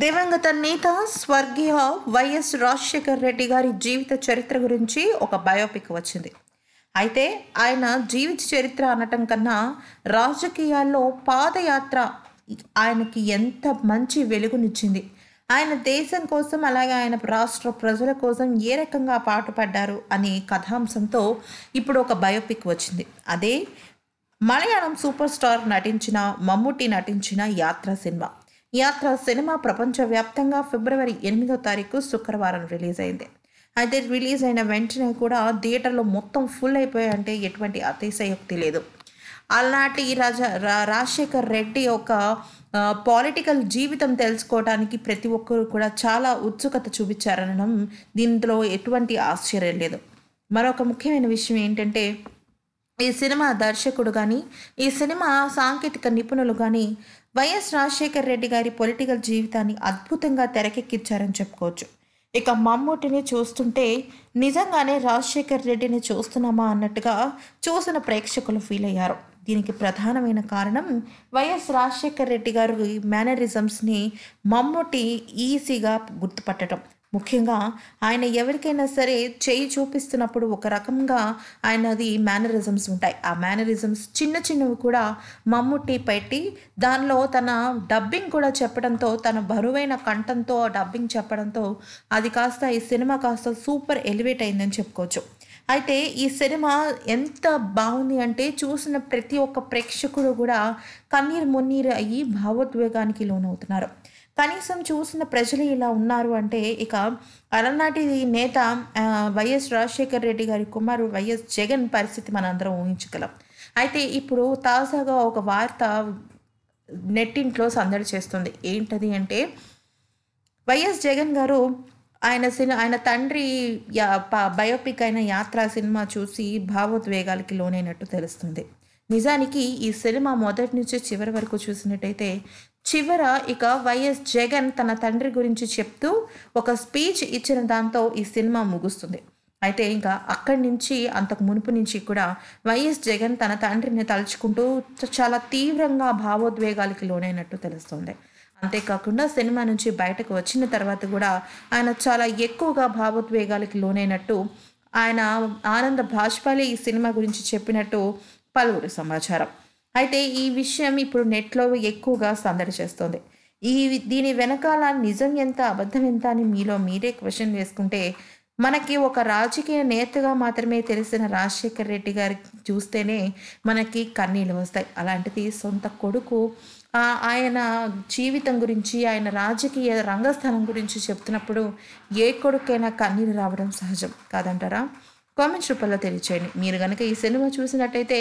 దివంగత నేత స్వర్గీయ వైఎస్ రాజశేఖర్ రెడ్డి గారి జీవిత చరిత్ర గురించి ఒక బయోపిక్ వచ్చింది అయితే ఆయన జీవిత చరిత్ర అనటం కన్నా రాజకీయాల్లో పాదయాత్ర ఆయనకి ఎంత మంచి వెలుగునిచ్చింది ఆయన దేశం కోసం అలాగే ఆయన రాష్ట్ర ప్రజల కోసం ఏ రకంగా పాటుపడ్డారు అనే కథాంశంతో ఇప్పుడు ఒక బయోపిక్ వచ్చింది అదే మలయాళం సూపర్ స్టార్ నటించిన మమ్ముట్టి నటించిన యాత్ర సినిమా యాత్ర సినిమా ప్రపంచవ్యాప్తంగా ఫిబ్రవరి ఎనిమిదో తారీఖు శుక్రవారం రిలీజ్ అయింది అయితే రిలీజ్ అయిన వెంటనే కూడా థియేటర్లో మొత్తం ఫుల్ అయిపోయాయంటే ఎటువంటి అతిశయోక్తి లేదు అలాంటి రాజా రాజశేఖర్ రెడ్డి ఒక పాలిటికల్ జీవితం తెలుసుకోవడానికి ప్రతి ఒక్కరు కూడా చాలా ఉత్సుకత చూపించారనడం దీంట్లో ఎటువంటి ఆశ్చర్యం లేదు మరొక ముఖ్యమైన విషయం ఏంటంటే ఈ సినిమా దర్శకుడు కానీ ఈ సినిమా సాంకేతిక నిపుణులు కానీ వైఎస్ రాజశేఖర్ రెడ్డి గారి పొలిటికల్ జీవితాన్ని అద్భుతంగా తెరకెక్కించారని చెప్పుకోవచ్చు ఇక మమ్మూటిని చూస్తుంటే నిజంగానే రాజశేఖర్ రెడ్డిని చూస్తున్నామా అన్నట్టుగా చూసిన ప్రేక్షకులు ఫీల్ అయ్యారు దీనికి ప్రధానమైన కారణం వైఎస్ రాజశేఖర్ రెడ్డి గారి మేనరిజమ్స్ని మమ్మూటి ఈజీగా గుర్తుపట్టడం ముఖ్యంగా ఆయన ఎవరికైనా సరే చేయి చూపిస్తున్నప్పుడు ఒక రకంగా ఆయనది మేనరిజమ్స్ ఉంటాయి ఆ మేనరిజమ్స్ చిన్న చిన్నవి కూడా మమ్ముట్టి పెట్టి దానిలో తన డబ్బింగ్ కూడా చెప్పడంతో తన బరువైన కంఠంతో ఆ డబ్బింగ్ చెప్పడంతో అది కాస్త ఈ సినిమా కాస్త సూపర్ ఎలివేట్ అయిందని చెప్పుకోవచ్చు అయితే ఈ సినిమా ఎంత బాగుంది అంటే చూసిన ప్రతి ఒక్క ప్రేక్షకుడు కూడా కన్నీరు మున్నీరు అయ్యి భావోద్వేగానికి లోనవుతున్నారు కనీసం చూసిన ప్రజలు ఇలా ఉన్నారు అంటే ఇక అలనాటి నేత వైఎస్ రాజశేఖర్ రెడ్డి గారి కుమారుడు వైఎస్ జగన్ పరిస్థితి మనందరం ఊహించగలం అయితే ఇప్పుడు తాజాగా ఒక వార్త నెట్టింట్లో సందడి చేస్తుంది ఏంటది అంటే వైఎస్ జగన్ గారు ఆయన సినిమా ఆయన తండ్రి బయోపిక్ అయిన యాత్ర సినిమా చూసి భావోద్వేగాలకి లోనైనట్టు తెలుస్తుంది నిజానికి ఈ సినిమా మొదటి నుంచి చివరి వరకు చూసినట్టయితే చివర ఇక వైఎస్ జగన్ తన తండ్రి గురించి చెప్తూ ఒక స్పీచ్ ఇచ్చిన దాంతో ఈ సినిమా ముగుస్తుంది అయితే ఇంకా అక్కడి నుంచి అంతకు మునుపు నుంచి కూడా వైఎస్ జగన్ తన తండ్రిని తలుచుకుంటూ చాలా తీవ్రంగా భావోద్వేగాలకి లోనైనట్టు తెలుస్తుంది అంతేకాకుండా సినిమా నుంచి బయటకు వచ్చిన తర్వాత కూడా ఆయన చాలా ఎక్కువగా భావోద్వేగాలకి లోనైనట్టు ఆయన ఆనంద భాష్పాలే ఈ సినిమా గురించి చెప్పినట్టు పలువురు సమాచారం అయితే ఈ విషయం ఇప్పుడు నెట్లో ఎక్కువగా సందడి చేస్తోంది ఈ దీని వెనకాల నిజం ఎంత అబద్ధం ఎంత అని మీలో మీరే క్వశ్చన్ వేసుకుంటే మనకి ఒక రాజకీయ నేతగా మాత్రమే తెలిసిన రాజశేఖర్ రెడ్డి గారి చూస్తేనే మనకి కన్నీళ్ళు వస్తాయి అలాంటిది సొంత కొడుకు ఆయన జీవితం గురించి ఆయన రాజకీయ రంగస్థానం గురించి చెప్తున్నప్పుడు ఏ కొడుకైనా కన్నీరు రావడం సహజం కాదంటారా కామెంట్స్ రూపంలో తెలియచేయండి మీరు కనుక ఈ సినిమా చూసినట్టయితే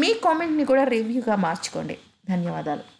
మీ కామెంట్ని కూడా రివ్యూగా మార్చుకోండి ధన్యవాదాలు